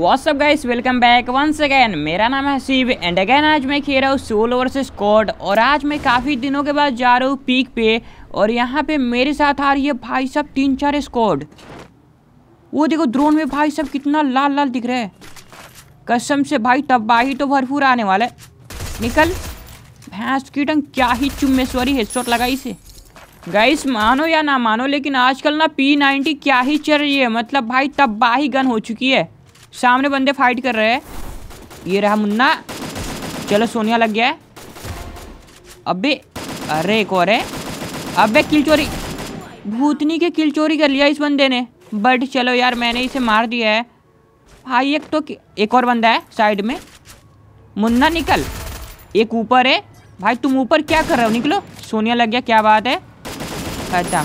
WhatsApp guys welcome back once again मेरा नाम है हसीब एंड अगैन आज मैं खेल रहा हूँ सोलो वर्सेस स्कॉट और आज मैं काफ़ी दिनों के बाद जा रहा हूँ पीक पे और यहाँ पे मेरे साथ आ रही है भाई साहब तीन चार स्कॉड वो देखो ड्रोन में भाई साहब कितना लाल लाल दिख रहा है कसम से भाई तबाही तो भरपूर आने वाला है निकल भैंस की टंग क्या ही चुम्बेश्वरी हेडशॉट लगाई से गाइस मानो या ना मानो लेकिन आजकल ना पी नाइनटी क्या ही चल रही है मतलब भाई तबाही गन हो चुकी है सामने बंदे फाइट कर रहे हैं ये रहा मुन्ना चलो सोनिया लग गया है अबे अरे एक और है अबे किल चोरी भूतनी के किल चोरी कर लिया इस बंदे ने बट चलो यार मैंने इसे मार दिया है भाई एक तो एक और बंदा है साइड में मुन्ना निकल एक ऊपर है भाई तुम ऊपर क्या कर रहे हो निकलो सोनिया लग गया क्या बात है अच्छा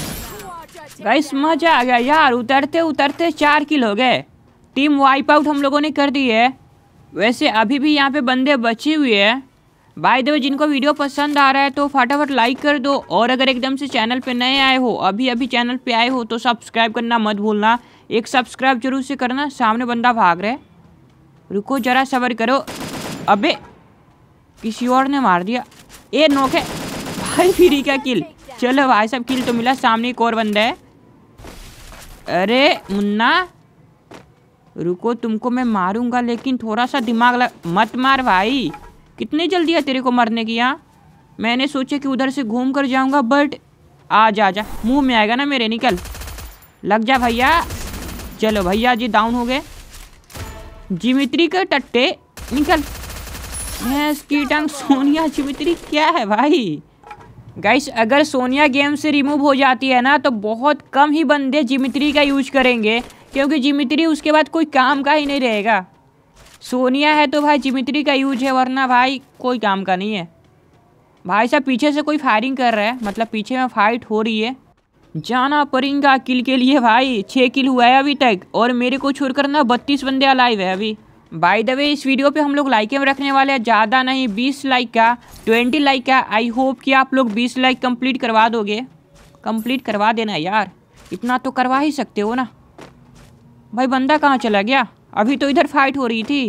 भाई मजा आ गया यार उतरते उतरते चार किल हो गए टीम वाइप आउट हम लोगों ने कर दी है वैसे अभी भी यहाँ पे बंदे बचे हुए हैं बाय द वे जिनको वीडियो पसंद आ रहा है तो फटाफट लाइक कर दो और अगर एकदम से चैनल पे नए आए हो अभी अभी चैनल पे आए हो तो सब्सक्राइब करना मत भूलना एक सब्सक्राइब जरूर से करना सामने बंदा भाग रहे रुको जरा सबर करो अबे किसी और ने मार दिया ए नोक है भाई फिरी का किल चलो भाई सब किल तो मिला सामने एक और बंदा है अरे मुन्ना रुको तुमको मैं मारूंगा लेकिन थोड़ा सा दिमाग लग मत मार भाई कितनी जल्दी है तेरे को मरने की यहाँ मैंने सोचा कि उधर से घूम कर जाऊँगा बट आ जा जा मुँह में आएगा ना मेरे निकल लग जा भैया चलो भैया जी डाउन हो गए जिमित्री के टट्टे निकल भैंस की टंग सोनिया जिमित्री क्या है भाई गाइस अगर सोनिया गेम से रिमूव हो जाती है ना तो बहुत कम ही बंदे जिमित्री का यूज करेंगे क्योंकि जिमित्री उसके बाद कोई काम का ही नहीं रहेगा सोनिया है तो भाई जिमित्री का यूज है वरना भाई कोई काम का नहीं है भाई साहब पीछे से कोई फायरिंग कर रहा है मतलब पीछे में फाइट हो रही है जाना परिंगा किल के लिए भाई छः किल हुआ है अभी तक और मेरे को छोड़कर ना बत्तीस बंदे अलाइव है अभी बाय द वे इस वीडियो पे हम लोग लाइकें रखने वाले हैं ज़्यादा नहीं बीस लाइक का ट्वेंटी लाइक का आई होप कि आप लोग बीस लाइक कंप्लीट करवा दोगे कंप्लीट करवा देना यार इतना तो करवा ही सकते हो ना भाई बंदा कहाँ चला गया अभी तो इधर फाइट हो रही थी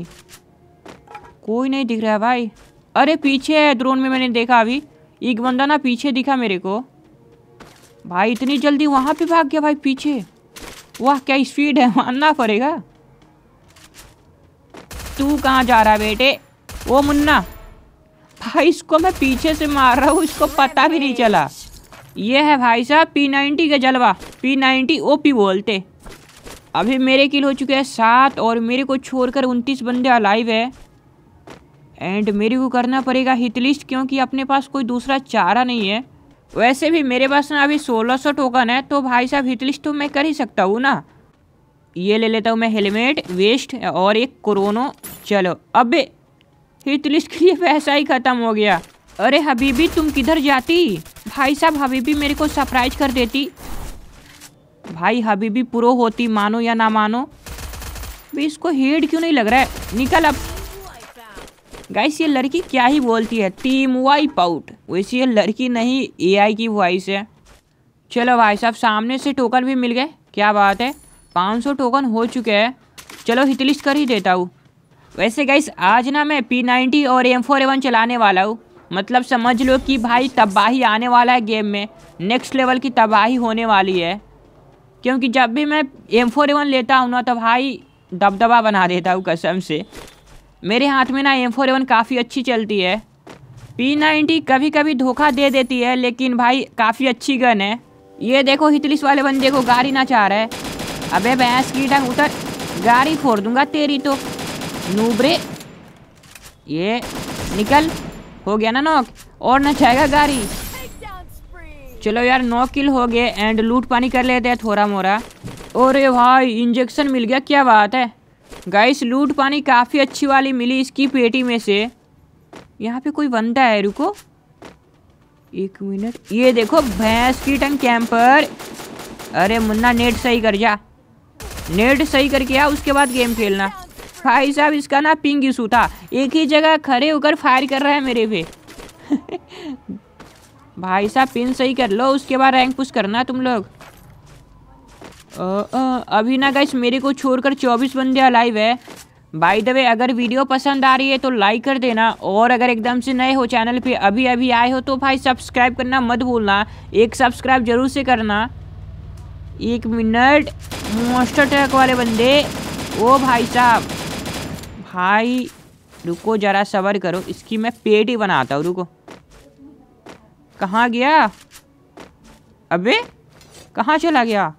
कोई नहीं दिख रहा भाई अरे पीछे है ड्रोन में मैंने देखा अभी एक बंदा ना पीछे दिखा मेरे को भाई इतनी जल्दी वहाँ पे भाग गया भाई पीछे वाह क्या स्पीड है मानना पड़ेगा तू कहाँ जा रहा बेटे वो मुन्ना भाई इसको मैं पीछे से मार रहा हूँ इसको पता भी नहीं चला ये है भाई साहब पी नाइन्टी का जलवा पी नाइन्टी ओ पी बोलते अभी मेरे किल हो चुके हैं सात और मेरे को छोड़कर उनतीस बंदे अलाइव है एंड मेरे को करना पड़ेगा हितलिस्ट लिस्ट क्योंकि अपने पास कोई दूसरा चारा नहीं है वैसे भी मेरे पास ना अभी सोलह सौ टोकन है तो भाई साहब हितलिस्ट लिस्ट तो मैं कर ही सकता हूँ ना ये ले लेता हूँ मैं हेलमेट वेस्ट और एक क्रोनो चलो अब हितलिस्ट लिस्ट के लिए पैसा ही ख़त्म हो गया अरे हबीबी तुम किधर जाती भाई साहब हबीबी मेरे को सरप्राइज कर देती भाई हबीबी प्रो होती मानो या ना मानो भी इसको हेड क्यों नहीं लग रहा है निकल अब गाइस ये लड़की क्या ही बोलती है टीम वाइप आउट वैसे ये लड़की नहीं एआई की वॉइस है चलो भाई साहब सामने से टोकन भी मिल गए क्या बात है 500 टोकन हो चुके हैं चलो हितलिस्ट कर ही देता हूँ वैसे गाइस आज ना मैं पी नाइन्टी और एम फोर एवन चलाने वाला हूँ मतलब समझ लो कि भाई तबाही आने वाला है गेम में नेक्स्ट लेवल की तबाही होने वाली है क्योंकि जब भी मैं एम फोर एवन लेता हूँ ना तो भाई दबदबा बना देता हूँ कसम से मेरे हाथ में ना एम फोर एवन काफ़ी अच्छी चलती है पी नाइन्टी कभी कभी धोखा दे देती है लेकिन भाई काफ़ी अच्छी गन है ये देखो हितलिस वाले बंदे को गाड़ी ना चाह रहा है अबे भैंस की डंग उतर गाड़ी फोड़ दूंगा तेरी तो नूबरे ये निकल हो गया ना नोक और ना चाहेगा गाड़ी चलो यार नौ किल हो गए एंड लूट पानी कर लेते हैं थोड़ा मोरा और भाई इंजेक्शन मिल गया क्या बात है गाइस लूट पानी काफ़ी अच्छी वाली मिली इसकी पेटी में से यहाँ पे कोई बंदा है रुको एक मिनट ये देखो भैंस की टंग कैंपर अरे मुन्ना नेट सही कर जा नेट सही करके आ उसके बाद गेम खेलना भाई साहब इसका ना पिंग इशू था एक ही जगह खड़े होकर फायर कर रहा है मेरे पे भाई साहब पिन सही कर लो उसके बाद रैंक पुश करना तुम लोग अभी ना गाइस मेरे को छोड़कर 24 बंदे अलाइव है बाय द वे अगर वीडियो पसंद आ रही है तो लाइक कर देना और अगर एकदम से नए हो चैनल पे अभी अभी आए हो तो भाई सब्सक्राइब करना मत भूलना एक सब्सक्राइब जरूर से करना एक मिनट मोस्टर ट्रक वाले बंदे ओ भाई साहब भाई रुको ज़रा सबर करो इसकी मैं पेट ही बनाता हूँ रुको कहाँ गया अबे कहाँ चला गया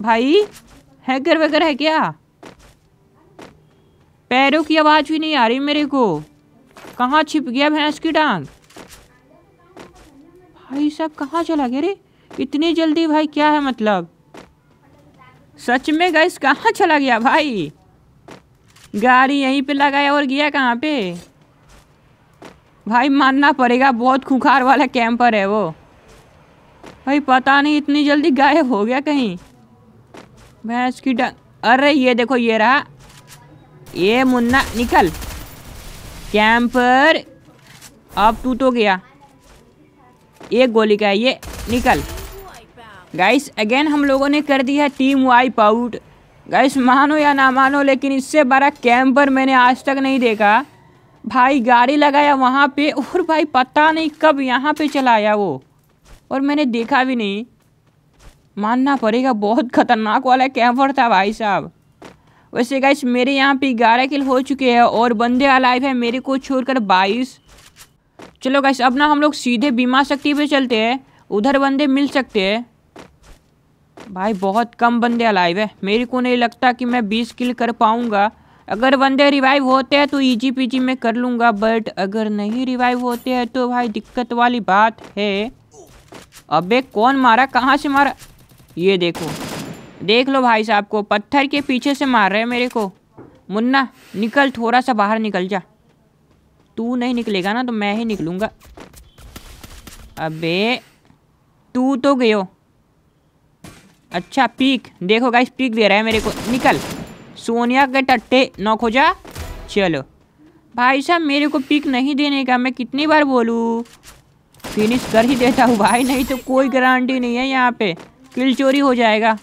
भाई हैकर वगैरह है क्या पैरों की आवाज़ भी नहीं आ रही मेरे को कहाँ छिप गया भैंस की टांग भाई साहब कहाँ चला गया रे इतनी जल्दी भाई क्या है मतलब सच में गैस कहाँ चला गया भाई गाड़ी यहीं पे लगाया और गया कहाँ पे भाई मानना पड़ेगा बहुत खुखार वाला कैंपर है वो भाई पता नहीं इतनी जल्दी गायब हो गया कहीं भैंस की डंग अरे ये देखो ये रहा ये मुन्ना निकल कैंपर अब तू तो गया एक गोली का ये निकल गाइस अगेन हम लोगों ने कर दी है टीम वाइप आउट गाइस मानो या ना मानो लेकिन इससे बड़ा कैंपर मैंने आज तक नहीं देखा भाई गाड़ी लगाया वहाँ पे और भाई पता नहीं कब यहाँ पे चलाया वो और मैंने देखा भी नहीं मानना पड़ेगा बहुत खतरनाक वाला कैंपर था भाई साहब वैसे गाइस मेरे यहाँ पे ग्यारह किल हो चुके हैं और बंदे अलाइव है मेरे को छोड़कर बाईस चलो गाइस अब ना हम लोग सीधे बीमा शक्ति पे चलते हैं उधर बंदे मिल सकते हैं भाई बहुत कम बंदे अलाइव है मेरे को नहीं लगता कि मैं बीस किल कर पाऊँगा अगर बंदे रिवाइव होते हैं तो इजी पीजी में कर लूँगा बट अगर नहीं रिवाइव होते हैं तो भाई दिक्कत वाली बात है अबे कौन मारा कहाँ से मारा ये देखो देख लो भाई साहब को पत्थर के पीछे से मार रहे हैं मेरे को मुन्ना निकल थोड़ा सा बाहर निकल जा तू नहीं निकलेगा ना तो मैं ही निकलूँगा अबे तू तो गयो अच्छा पीक देखो गाइस पीक दे रहा है मेरे को निकल सोनिया के टट्टे नॉक हो जा चलो भाई साहब मेरे को पिक नहीं देने का मैं कितनी बार बोलूँ फिनिश कर ही देता हूँ भाई नहीं तो कोई गारंटी नहीं है यहाँ पे किल चोरी हो जाएगा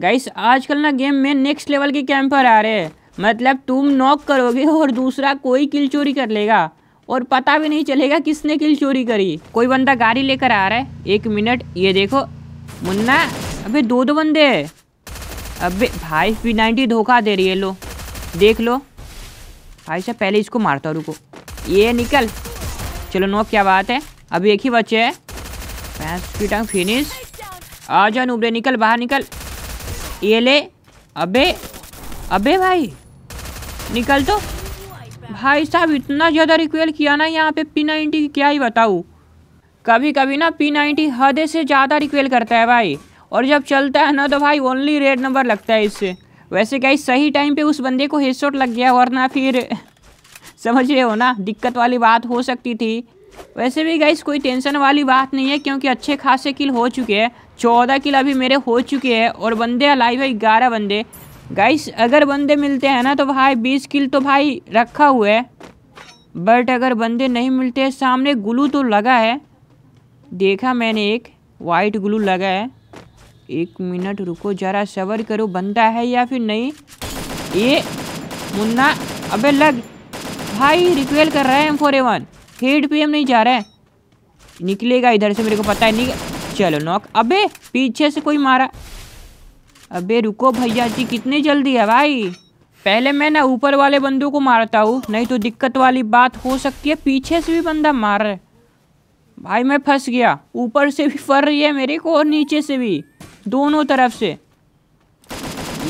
गाइस आजकल ना गेम में नेक्स्ट लेवल के कैंपर आ रहे हैं मतलब तुम नॉक करोगे और दूसरा कोई किल चोरी कर लेगा और पता भी नहीं चलेगा किसने किल चोरी करी कोई बंदा गाड़ी लेकर आ रहा है एक मिनट ये देखो मुन्ना अभी दो दो बंदे अबे भाई पी नाइनटी धोखा दे रही है लो देख लो भाई साहब पहले इसको मारता रुको ये निकल चलो नो क्या बात है अभी एक ही बच्चे है पैंस की टंग फिनिश आ जाओ नूबरे निकल बाहर निकल ये ले अबे अबे भाई निकल तो भाई साहब इतना ज़्यादा रिक्वेल किया ना यहाँ पे पी नाइनटी क्या ही बताऊँ कभी कभी ना पी नाइन्टी हद से ज़्यादा रिक्वेल करता है भाई और जब चलता है ना तो भाई ओनली रेड नंबर लगता है इससे वैसे क्या सही टाइम पे उस बंदे को हेडशॉट लग गया वरना फिर समझ रहे हो ना दिक्कत वाली बात हो सकती थी वैसे भी गाइस कोई टेंशन वाली बात नहीं है क्योंकि अच्छे खासे किल हो चुके हैं चौदह किल अभी मेरे हो चुके हैं और बंदे अलाइव है ग्यारह बंदे गाइस अगर बंदे मिलते हैं ना तो भाई बीस किल तो भाई रखा हुआ है बट अगर बंदे नहीं मिलते सामने ग्लू तो लगा है देखा मैंने एक वाइट ग्लू लगा है एक मिनट रुको जरा सबर करो बनता है या फिर नहीं ये मुन्ना अबे लग भाई रिक्वेल कर रहा है M four A one head पे एम नहीं जा रहा है निकलेगा इधर से मेरे को पता है नहीं चलो नॉक अबे पीछे से कोई मारा अबे रुको भैया जी कितनी जल्दी है भाई पहले मैं ना ऊपर वाले बंदों को मारता हूँ नहीं तो दिक्कत वाली बात हो सकती है पीछे से भी बंदा मार रहा है भाई मैं फंस गया ऊपर से भी फर रही है मेरे को और नीचे से भी दोनों तरफ से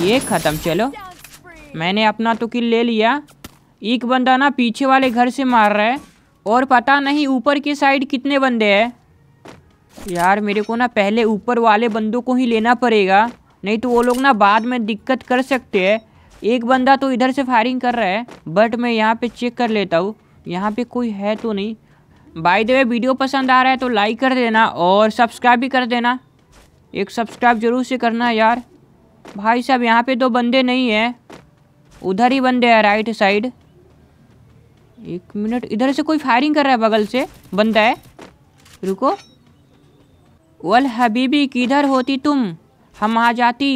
ये ख़त्म चलो मैंने अपना तो किल ले लिया एक बंदा ना पीछे वाले घर से मार रहा है और पता नहीं ऊपर के साइड कितने बंदे हैं यार मेरे को ना पहले ऊपर वाले बंदों को ही लेना पड़ेगा नहीं तो वो लोग ना बाद में दिक्कत कर सकते हैं एक बंदा तो इधर से फायरिंग कर रहा है बट मैं यहाँ पे चेक कर लेता हूँ यहाँ पे कोई है तो नहीं बाय द वे वीडियो पसंद आ रहा है तो लाइक कर देना और सब्सक्राइब भी कर देना एक सब्सक्राइब जरूर से करना यार भाई साहब यहाँ पे दो बंदे नहीं हैं उधर ही बंदे हैं राइट साइड एक मिनट इधर से कोई फायरिंग कर रहा है बगल से बंदा है रुको वल हबीबी किधर होती तुम हम आ जाती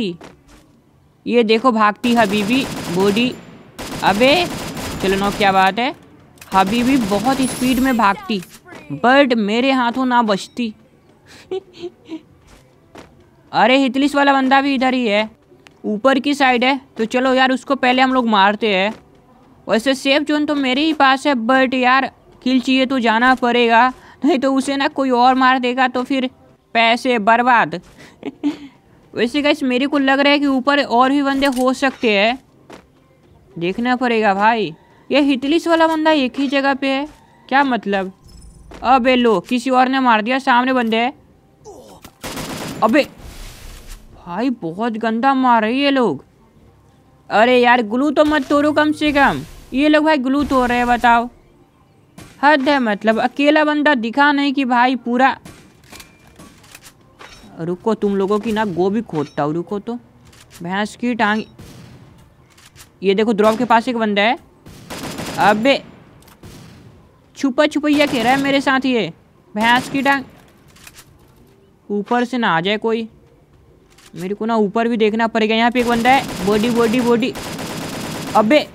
ये देखो भागती हबीबी बॉडी अबे चलो नो क्या बात है हबीबी बहुत स्पीड में भागती बट मेरे हाथों ना बचती अरे हितलिस वाला बंदा भी इधर ही है ऊपर की साइड है तो चलो यार उसको पहले हम लोग मारते हैं वैसे सेफ जोन तो मेरे ही पास है बट यार किल चाहिए तो जाना पड़ेगा नहीं तो उसे ना कोई और मार देगा तो फिर पैसे बर्बाद वैसे कैसे मेरे को लग रहा है कि ऊपर और भी बंदे हो सकते हैं देखना पड़ेगा भाई ये हितलिस वाला बंदा एक ही जगह पे है क्या मतलब अबे लो किसी और ने मार दिया सामने बंदे अबे भाई बहुत गंदा मार रहे ये लोग अरे यार ग्लू तो मत तोड़ो कम से कम ये लोग भाई ग्लू तोड़ रहे हैं बताओ हद है मतलब अकेला बंदा दिखा नहीं कि भाई पूरा रुको तुम लोगों की ना गोभी खोदता हूँ रुको तो भैंस की टांग ये देखो द्रौप के पास एक बंदा है अबे छुपा छुपैया कह रहा है मेरे साथ ये भैंस की टांग ऊपर से ना आ जाए कोई मेरे को ना ऊपर भी देखना पड़ेगा यहाँ पे एक बंदा है बॉडी बॉडी बॉडी अबे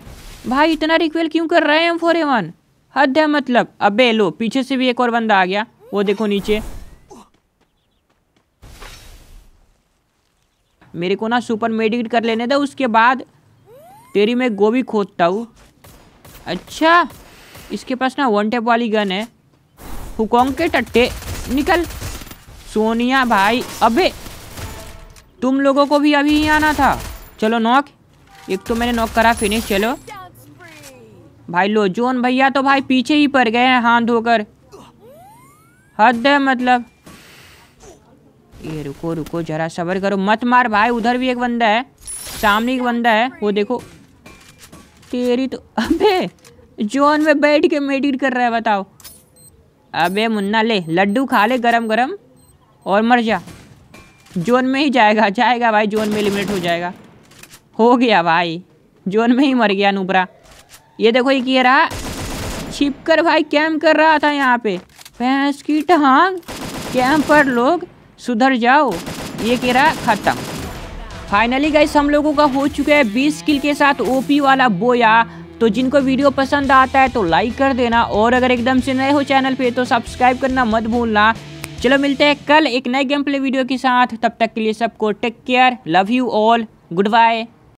भाई इतना रिक्वेल क्यों कर रहे हैं हम वन हद है मतलब अबे लो पीछे से भी एक और बंदा आ गया वो देखो नीचे मेरे को ना सुपर मेडिकेट कर लेने दो उसके बाद तेरी मैं गोभी खोदता हूँ अच्छा इसके पास ना वन टेप वाली गन है हुकोंग के टट्टे निकल सोनिया भाई अबे तुम लोगों को भी अभी ही आना था चलो नॉक एक तो मैंने नॉक करा फिनिश चलो भाई लो जोन भैया तो भाई पीछे ही पड़ गए हैं हाथ धोकर हद है मतलब ये रुको रुको जरा सबर करो मत मार भाई उधर भी एक बंदा है सामने एक बंदा है वो देखो तेरी तो अबे जोन में बैठ के मेडिट कर रहा है बताओ अबे मुन्ना ले लड्डू खा ले गरम गरम और मर जा जोन में ही जाएगा जाएगा भाई जोन में एलिमिनेट हो जाएगा हो गया भाई जोन में ही मर गया नूबरा ये देखो ये किया रहा छिप कर भाई कैम्प कर रहा था यहाँ पे भैंस की टांग कैम्प पर लोग सुधर जाओ ये कह रहा ख़त्म फाइनली गाइस हम लोगों का हो चुका है बीस किल के साथ ओपी वाला बोया तो जिनको वीडियो पसंद आता है तो लाइक कर देना और अगर एकदम से नए हो चैनल पे तो सब्सक्राइब करना मत भूलना चलो मिलते हैं कल एक नए गेम प्ले वीडियो के साथ तब तक के लिए सबको take care love you all good bye